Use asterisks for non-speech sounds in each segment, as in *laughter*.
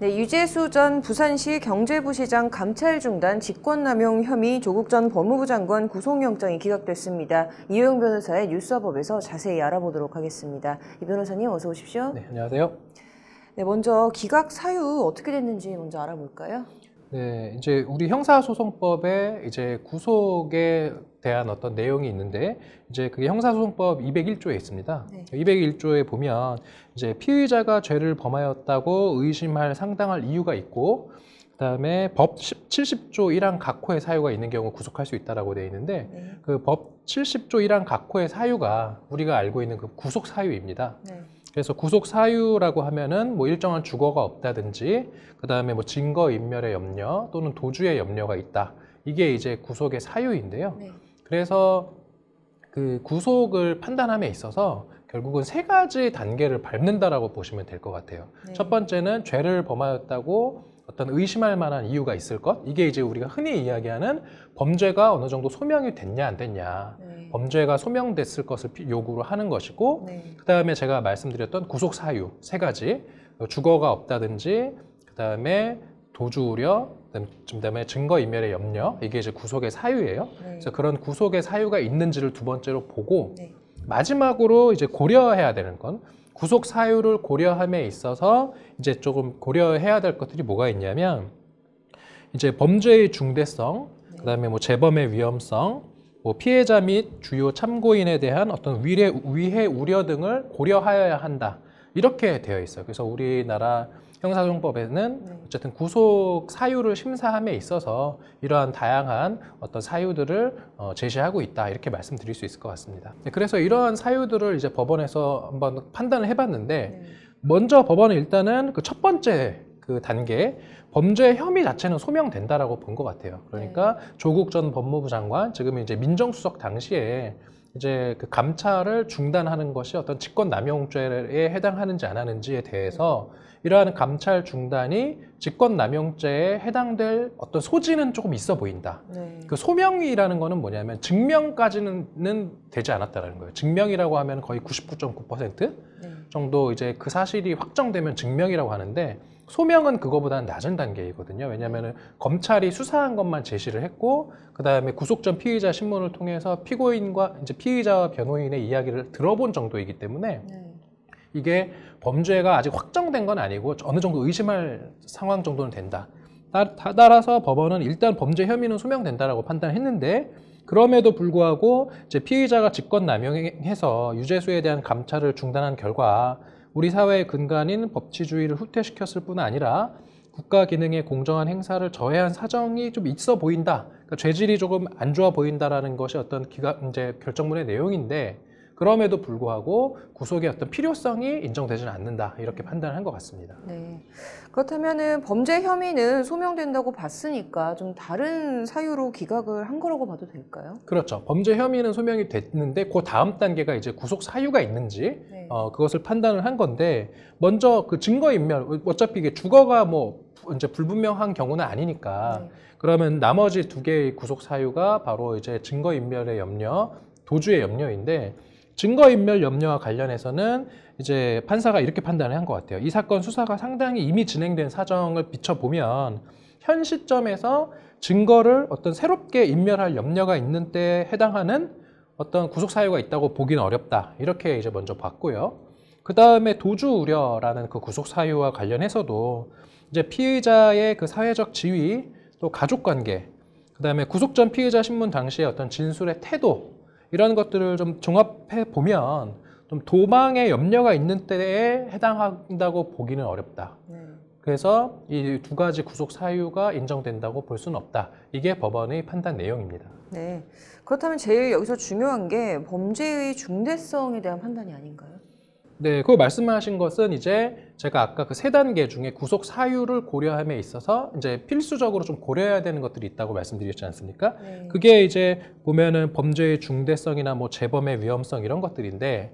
네, 이재수 전 부산시 경제부시장 감찰 중단 직권남용 혐의 조국 전 법무부 장관 구속영장이 기각됐습니다. 이용 변호사의 뉴스업업에서 자세히 알아보도록 하겠습니다. 이 변호사님 어서 오십시오. 네, 안녕하세요. 네, 먼저 기각 사유 어떻게 됐는지 먼저 알아볼까요? 네, 이제 우리 형사소송법에 이제 구속에 대한 어떤 내용이 있는데 이제 그게 형사소송법 201조에 있습니다. 네. 201조에 보면 이제 피의자가 죄를 범하였다고 의심할 상당할 이유가 있고 그다음에 법 70조 1항 각호의 사유가 있는 경우 구속할 수 있다라고 되어 있는데 네. 그법 70조 1항 각호의 사유가 우리가 알고 있는 그 구속 사유입니다. 네. 그래서 구속 사유라고 하면은 뭐 일정한 주거가 없다든지 그 다음에 뭐 증거 인멸의 염려 또는 도주의 염려가 있다. 이게 이제 구속의 사유인데요. 네. 그래서 그 구속을 판단함에 있어서 결국은 세 가지 단계를 밟는다라고 보시면 될 것 같아요. 네. 첫 번째는 죄를 범하였다고 어떤 의심할 만한 이유가 있을 것 이게 이제 우리가 흔히 이야기하는 범죄가 어느 정도 소명이 됐냐 안 됐냐 범죄가 소명됐을 것을 요구를 하는 것이고 네. 그다음에 제가 말씀드렸던 구속 사유 세 가지 뭐 주거가 없다든지 그다음에 도주 우려 그다음에 증거 인멸의 염려 이게 이제 구속의 사유예요. 네. 그래서 그런 구속의 사유가 있는지를 두 번째로 보고 네. 마지막으로 이제 고려해야 되는 건 구속 사유를 고려함에 있어서 이제 조금 고려해야 될 것들이 뭐가 있냐면 이제 범죄의 중대성, 네. 그다음에 뭐 재범의 위험성, 뭐 피해자 및 주요 참고인에 대한 어떤 위해, 위해 우려 등을 고려하여야 한다. 이렇게 되어 있어요. 그래서 우리나라 형사소송법에는 네. 어쨌든 구속 사유를 심사함에 있어서 이러한 다양한 어떤 사유들을 어, 제시하고 있다 이렇게 말씀드릴 수 있을 것 같습니다. 네, 그래서 이러한 사유들을 이제 법원에서 한번 판단을 해봤는데 네. 먼저 법원은 일단은 그 첫 번째 그단계 범죄 혐의 자체는 소명된다라고 본 것 같아요. 그러니까 네. 조국 전 법무부 장관 지금 이제 민정수석 당시에 이제 그 감찰을 중단하는 것이 어떤 직권남용죄에 해당하는지 안 하는지에 대해서 이러한 감찰 중단이 직권남용죄에 해당될 어떤 소지는 조금 있어 보인다. 네. 그 소명이라는 거는 뭐냐면 증명까지는 되지 않았다라는 거예요. 증명이라고 하면 거의 99.9% 네. 정도 이제 그 사실이 확정되면 증명이라고 하는데 소명은 그거보다는 낮은 단계이거든요. 왜냐하면 검찰이 수사한 것만 제시를 했고 그 다음에 구속 전 피의자 신문을 통해서 피고인과 이제 피의자와 변호인의 이야기를 들어본 정도이기 때문에 네. 이게 범죄가 아직 확정된 건 아니고 어느 정도 의심할 상황 정도는 된다. 따라서 법원은 일단 범죄 혐의는 소명된다라고 판단했는데 그럼에도 불구하고 이제 피의자가 직권남용해서 유죄수에 대한 감찰을 중단한 결과 우리 사회의 근간인 법치주의를 후퇴시켰을 뿐 아니라 국가 기능의 공정한 행사를 저해한 사정이 좀 있어 보인다. 그러니까 죄질이 조금 안 좋아 보인다라는 것이 어떤 기가 이제 결정문의 내용인데 그럼에도 불구하고 구속의 어떤 필요성이 인정되지는 않는다 이렇게 판단한 을것 같습니다. 네. 그렇다면 범죄 혐의는 소명된다고 봤으니까 좀 다른 사유로 기각을 한 거라고 봐도 될까요? 그렇죠. 범죄 혐의는 소명이 됐는데 그 다음 단계가 이제 구속 사유가 있는지 네. 어, 그것을 판단을 한 건데 먼저 그 증거 인멸 어차피 이게 주거가 뭐 이제 불분명한 경우는 아니니까 네. 그러면 나머지 두 개의 구속 사유가 바로 이제 증거 인멸의 염려, 도주의 염려인데 증거인멸 염려와 관련해서는 이제 판사가 이렇게 판단을 한 것 같아요. 이 사건 수사가 상당히 이미 진행된 사정을 비춰보면 현 시점에서 증거를 어떤 새롭게 인멸할 염려가 있는 때에 해당하는 어떤 구속 사유가 있다고 보기는 어렵다. 이렇게 이제 먼저 봤고요. 그 다음에 도주 우려라는 그 구속 사유와 관련해서도 이제 피의자의 그 사회적 지위, 또 가족 관계, 그 다음에 구속 전 피의자 신문 당시의 어떤 진술의 태도 이런 것들을 좀 종합해 보면 좀 도망의 염려가 있는 때에 해당한다고 보기는 어렵다. 네. 그래서 이 두 가지 구속 사유가 인정된다고 볼 수는 없다. 이게 법원의 판단 내용입니다. 네. 그렇다면 제일 여기서 중요한 게 범죄의 중대성에 대한 판단이 아닌가요? 네, 그 말씀하신 것은 이제 제가 아까 그 세 단계 중에 구속 사유를 고려함에 있어서 이제 필수적으로 좀 고려해야 되는 것들이 있다고 말씀드렸지 않습니까? 네. 그게 이제 보면은 범죄의 중대성이나 뭐 재범의 위험성 이런 것들인데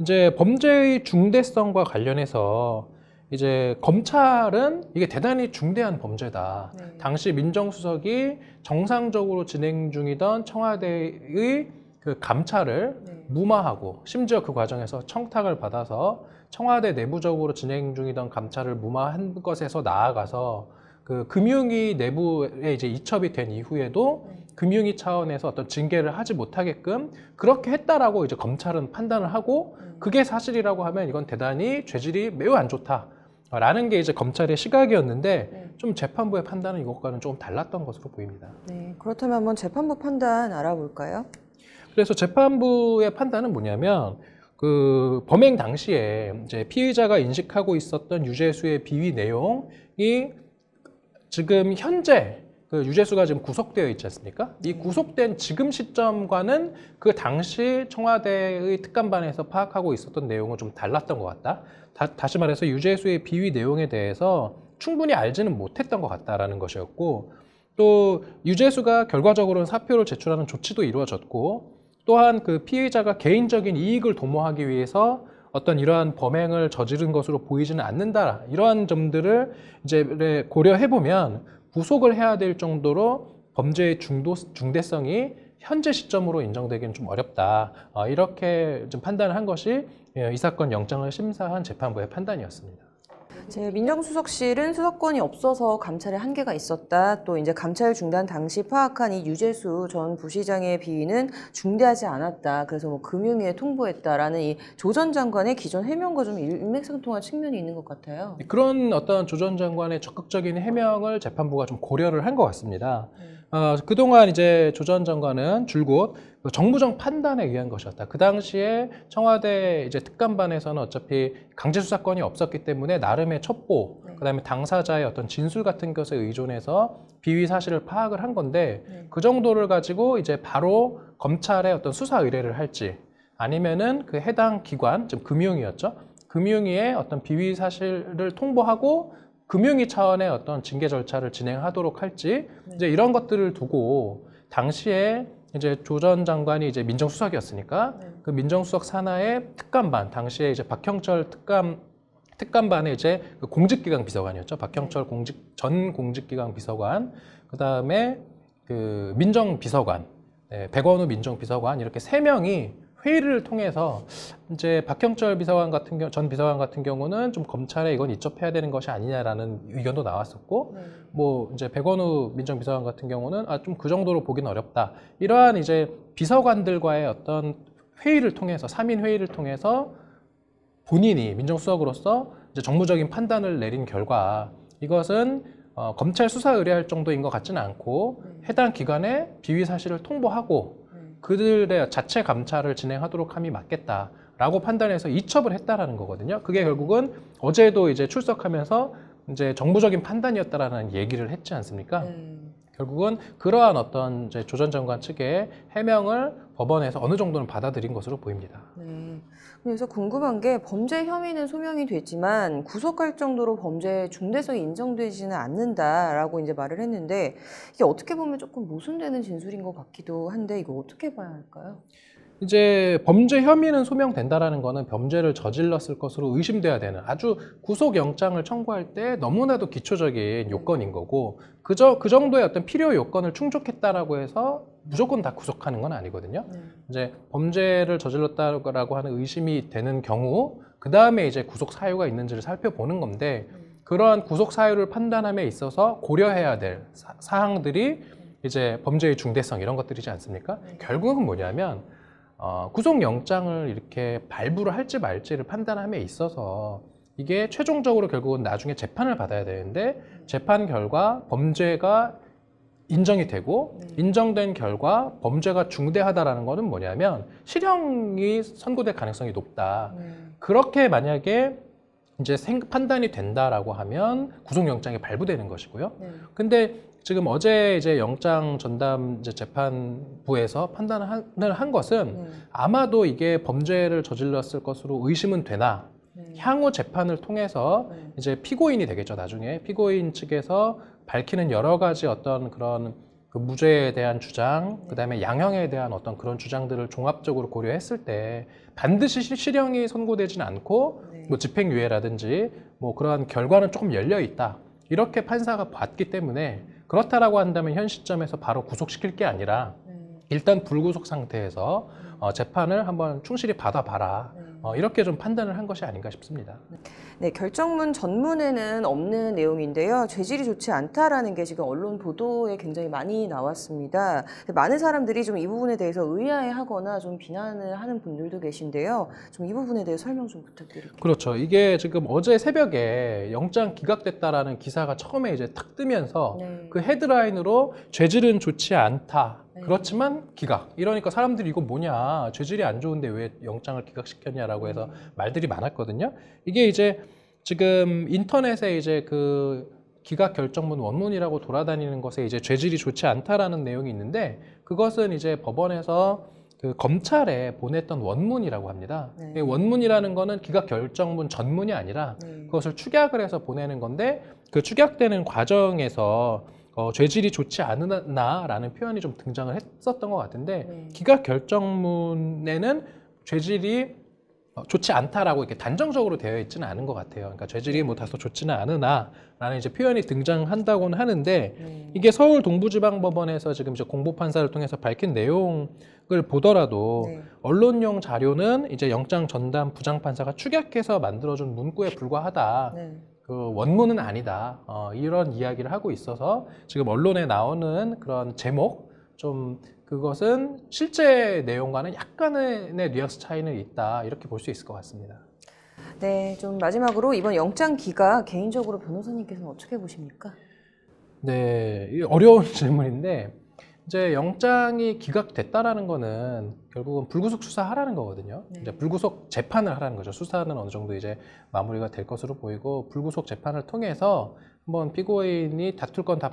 이제 범죄의 중대성과 관련해서 이제 검찰은 이게 대단히 중대한 범죄다. 네. 당시 민정수석이 정상적으로 진행 중이던 청와대의 그 감찰을 네. 무마하고 심지어 그 과정에서 청탁을 받아서 청와대 내부적으로 진행 중이던 감찰을 무마한 것에서 나아가서 그 금융위 내부에 이제 이첩이 된 이후에도 네. 금융위 차원에서 어떤 징계를 하지 못하게끔 그렇게 했다라고 이제 검찰은 판단을 하고 음. 그게 사실이라고 하면 이건 대단히 죄질이 매우 안 좋다. 라는 게 이제 검찰의 시각이었는데 네. 좀 재판부의 판단은 이것과는 조금 달랐던 것으로 보입니다. 네, 그렇다면 한번 재판부 판단 알아볼까요? 그래서 재판부의 판단은 뭐냐면 그 범행 당시에 이제 피의자가 인식하고 있었던 유재수의 비위 내용이 지금 현재 그 유재수가 지금 구속되어 있지 않습니까? 이 구속된 지금 시점과는 그 당시 청와대의 특감반에서 파악하고 있었던 내용은 좀 달랐던 것 같다. 다, 다시 말해서 유재수의 비위 내용에 대해서 충분히 알지는 못했던 것 같다라는 것이었고 또 유재수가 결과적으로는 사표를 제출하는 조치도 이루어졌고 또한 그 피해자가 개인적인 이익을 도모하기 위해서 어떤 이러한 범행을 저지른 것으로 보이지는 않는다. 이러한 점들을 이제 네, 고려해 보면 구속을 해야 될 정도로 범죄의 중도, 중대성이 현재 시점으로 인정되기는 좀 어렵다. 어, 이렇게 좀 판단을 한 것이 예, 이 사건 영장을 심사한 재판부의 판단이었습니다. 제 민정수석실은 수사권이 없어서 감찰에 한계가 있었다. 또 이제 감찰 중단 당시 파악한 이 유재수 전 부시장의 비위는 중대하지 않았다. 그래서 뭐 금융위에 통보했다라는 이조전 장관의 기존 해명과 좀 일맥상통한 측면이 있는 것 같아요. 그런 어떤 조 전 장관의 적극적인 해명을 재판부가 좀 고려를 한 것 같습니다. 음. 어, 그동안 이제 조전 장관은 줄곧 그 정부적 판단에 의한 것이었다. 그 당시에 청와대 이제 특감반에서는 어차피 강제 수사권이 없었기 때문에 나름의 첩보, 네. 그다음에 당사자의 어떤 진술 같은 것에 의존해서 비위 사실을 파악을 한 건데 네. 그 정도를 가지고 이제 바로 검찰에 어떤 수사 의뢰를 할지 아니면은 그 해당 기관, 즉 금융이었죠. 금융위에 어떤 비위 사실을 통보하고 금융위 차원의 어떤 징계 절차를 진행하도록 할지 네. 이제 이런 것들을 두고 당시에 이제 조전 장관이 이제 민정수석이었으니까 네. 그 민정수석 산하의 특감반 당시에 이제 박형철 특감 특감반의 이제 그 공직기강 비서관이었죠. 박형철 네. 공직 전 공직기강 비서관 그다음에 그 민정비서관 네, 백원우 민정비서관 이렇게 세 명이 회의를 통해서 이제 박형철 비서관 같은 경우 전 비서관 같은 경우는 좀 검찰에 이건 이첩해야 되는 것이 아니냐라는 의견도 나왔었고 네. 뭐 이제 백원우 민정비서관 같은 경우는 아 좀 그 정도로 보기는 어렵다 이러한 이제 비서관들과의 어떤 회의를 통해서 삼인 회의를 통해서 본인이 민정수석으로서 이제 정무적인 판단을 내린 결과 이것은 어, 검찰 수사 의뢰할 정도인 것 같지는 않고 네. 해당 기관에 비위 사실을 통보하고 그들의 자체 감찰을 진행하도록 함이 맞겠다. 라고 판단해서 이첩을 했다라는 거거든요. 그게 결국은 어제도 이제 출석하면서 이제 정부적인 판단이었다라는 얘기를 했지 않습니까? 음. 결국은 그러한 어떤 조전 장관 측의 해명을 법원에서 어느 정도는 받아들인 것으로 보입니다. 네. 그래서 궁금한 게 범죄 혐의는 소명이 됐지만 구속할 정도로 범죄 중대성이 인정되지는 않는다라고 이제 말을 했는데 이게 어떻게 보면 조금 모순되는 진술인 것 같기도 한데 이거 어떻게 봐야 할까요? 이제 범죄 혐의는 소명된다라는 거는 범죄를 저질렀을 것으로 의심돼야 되는 아주 구속영장을 청구할 때 너무나도 기초적인 요건인 거고 그저 그 정도의 어떤 필요 요건을 충족했다라고 해서 무조건 다 구속하는 건 아니거든요. 네. 이제 범죄를 저질렀다라고 하는 의심이 되는 경우 그 다음에 이제 구속 사유가 있는지를 살펴보는 건데 음. 그러한 구속 사유를 판단함에 있어서 고려해야 될 사, 항들이 이제 범죄의 중대성 이런 것들이지 않습니까? 네. 결국은 뭐냐면 어, 구속영장을 이렇게 발부를 할지 말지를 판단함에 있어서 이게 최종적으로 결국은 나중에 재판을 받아야 되는데 재판 결과 범죄가 인정이 되고 네. 인정된 결과 범죄가 중대하다라는 것은 뭐냐면 실형이 선고될 가능성이 높다. 네. 그렇게 만약에 이제 생, 판단이 된다라고 하면 구속영장이 발부되는 것이고요. 네. 근데 지금 어제 이제 영장 전담 이제 재판부에서 판단을 한 것은 네. 아마도 이게 범죄를 저질렀을 것으로 의심은 되나 네. 향후 재판을 통해서 네. 이제 피고인이 되겠죠 나중에 피고인 측에서 밝히는 여러 가지 어떤 그런 그 무죄에 대한 주장, 네. 그다음에 양형에 대한 어떤 그런 주장들을 종합적으로 고려했을 때 반드시 실형이 선고되지는 않고 뭐 집행유예라든지 뭐 그러한 결과는 조금 열려 있다. 이렇게 판사가 봤기 때문에 그렇다라고 한다면 현 시점에서 바로 구속시킬 게 아니라 네. 일단 불구속 상태에서 어, 재판을 한번 충실히 받아봐라. 네. 어, 이렇게 좀 판단을 한 것이 아닌가 싶습니다. 네, 결정문 전문에는 없는 내용인데요. 죄질이 좋지 않다라는 게 지금 언론 보도에 굉장히 많이 나왔습니다. 많은 사람들이 좀 이 부분에 대해서 의아해하거나 좀 비난을 하는 분들도 계신데요. 좀 이 부분에 대해 설명 좀 부탁드릴게요. 그렇죠. 이게 지금 어제 새벽에 영장 기각됐다라는 기사가 처음에 이제 탁 뜨면서 네. 그 헤드라인으로 죄질은 좋지 않다. 네. 그렇지만 기각. 이러니까 사람들이 이거 뭐냐. 죄질이 안 좋은데 왜 영장을 기각시켰냐라고 해서 음. 말들이 많았거든요. 이게 이제 지금 인터넷에 이제 그 기각 결정문 원문이라고 돌아다니는 것에 이제 죄질이 좋지 않다라는 내용이 있는데 그것은 이제 법원에서 그 검찰에 보냈던 원문이라고 합니다. 네. 예, 원문이라는 거는 기각 결정문 전문이 아니라 네. 그것을 축약을 해서 보내는 건데 그 축약되는 과정에서 어, 죄질이 좋지 않으나라는 표현이 좀 등장을 했었던 것 같은데 네. 기각 결정문에는 죄질이 어, 좋지 않다라고 이렇게 단정적으로 되어 있지는 않은 것 같아요. 그러니까 죄질이 뭐 다소 좋지는 않으나라는 이제 표현이 등장한다고는 하는데 음. 이게 서울 동부지방법원에서 지금 이제 공보 판사를 통해서 밝힌 내용을 보더라도 네. 언론용 자료는 이제 영장 전담 부장 판사가 축약해서 만들어준 문구에 불과하다. 네. 그 원문은 아니다. 어, 이런 이야기를 하고 있어서 지금 언론에 나오는 그런 제목 좀 그것은 실제 내용과는 약간의 뉘앙스 차이는 있다 이렇게 볼 수 있을 것 같습니다. 네, 좀 마지막으로 이번 영장 기가 개인적으로 변호사님께서는 어떻게 보십니까? 네, 어려운 *laughs* 질문인데 이제 영장이 기각됐다라는 거는 결국은 불구속 수사하라는 거거든요. 네. 이제 불구속 재판을 하라는 거죠. 수사는 어느 정도 이제 마무리가 될 것으로 보이고 불구속 재판을 통해서 한번 피고인이 다툴 건 다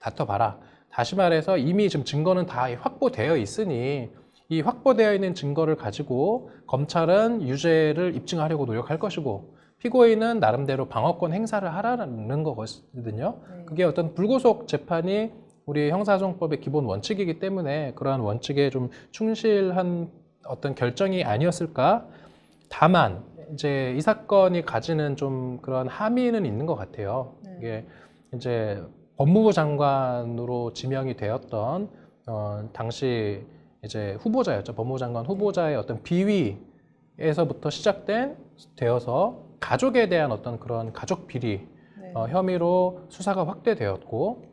다퉈봐라. 다시 말해서 이미 지금 증거는 다 확보되어 있으니 이 확보되어 있는 증거를 가지고 검찰은 유죄를 입증하려고 노력할 것이고 피고인은 나름대로 방어권 행사를 하라는 거거든요. 네. 그게 어떤 불구속 재판이 우리 형사소송법의 기본 원칙이기 때문에 그러한 원칙에 좀 충실한 어떤 결정이 아니었을까? 다만 이제 이 사건이 가지는 좀 그런 함의는 있는 것 같아요. 네. 이게 이제 법무부 장관으로 지명이 되었던 어, 당시 이제 후보자였죠. 법무부 장관 후보자의 어떤 비위에서부터 시작된 되어서 가족에 대한 어떤 그런 가족 비리 네. 어, 혐의로 수사가 확대되었고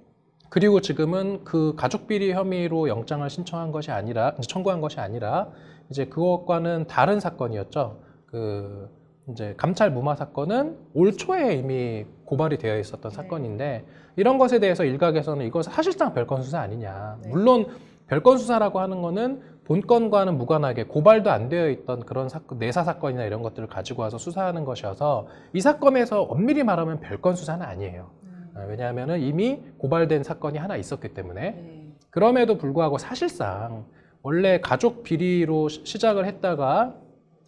그리고 지금은 그 가족 비리 혐의로 영장을 신청한 것이 아니라 청구한 것이 아니라 이제 그것과는 다른 사건이었죠. 그 이제 감찰 무마 사건은 올 초에 이미 고발이 되어 있었던 네. 사건인데 이런 것에 대해서 일각에서는 이건 사실상 별건 수사 아니냐. 네. 물론 별건 수사라고 하는 거는 본건과는 무관하게 고발도 안 되어 있던 그런 사건, 내사 사건이나 이런 것들을 가지고 와서 수사하는 것이어서 이 사건에서 엄밀히 말하면 별건 수사는 아니에요. 아, 왜냐하면 이미 고발된 사건이 하나 있었기 때문에 네. 그럼에도 불구하고 사실상 원래 가족 비리로 시작을 했다가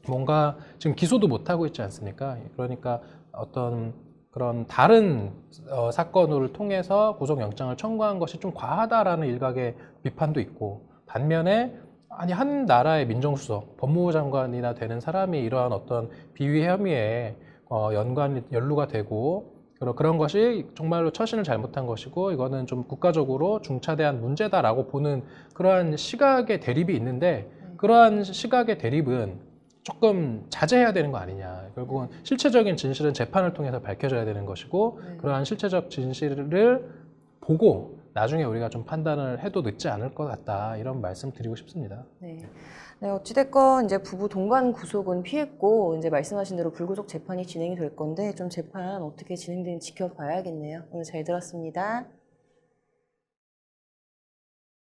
뭔가 지금 기소도 못 하고 있지 않습니까? 그러니까 어떤 그런 다른 어, 사건을 통해서 구속영장을 청구한 것이 좀 과하다라는 일각의 비판도 있고 반면에 아니 한 나라의 민정수석 법무부 장관이나 되는 사람이 이러한 어떤 비위 혐의에 어, 연관 연루가 되고 그런 것이 정말로 처신을 잘못한 것이고 이거는 좀 국가적으로 중차대한 문제다라고 보는 그러한 시각의 대립이 있는데 음. 그러한 시각의 대립은 조금 자제해야 되는 거 아니냐. 결국은 실체적인 진실은 재판을 통해서 밝혀져야 되는 것이고 네. 그러한 실체적 진실을 보고 나중에 우리가 좀 판단을 해도 늦지 않을 것 같다 이런 말씀 드리고 싶습니다. 네. 네, 어찌됐건 이제 부부 동반 구속은 피했고 이제 말씀하신 대로 불구속 재판이 진행이 될 건데 좀 재판 어떻게 진행되는지 지켜봐야겠네요. 오늘 잘 들었습니다.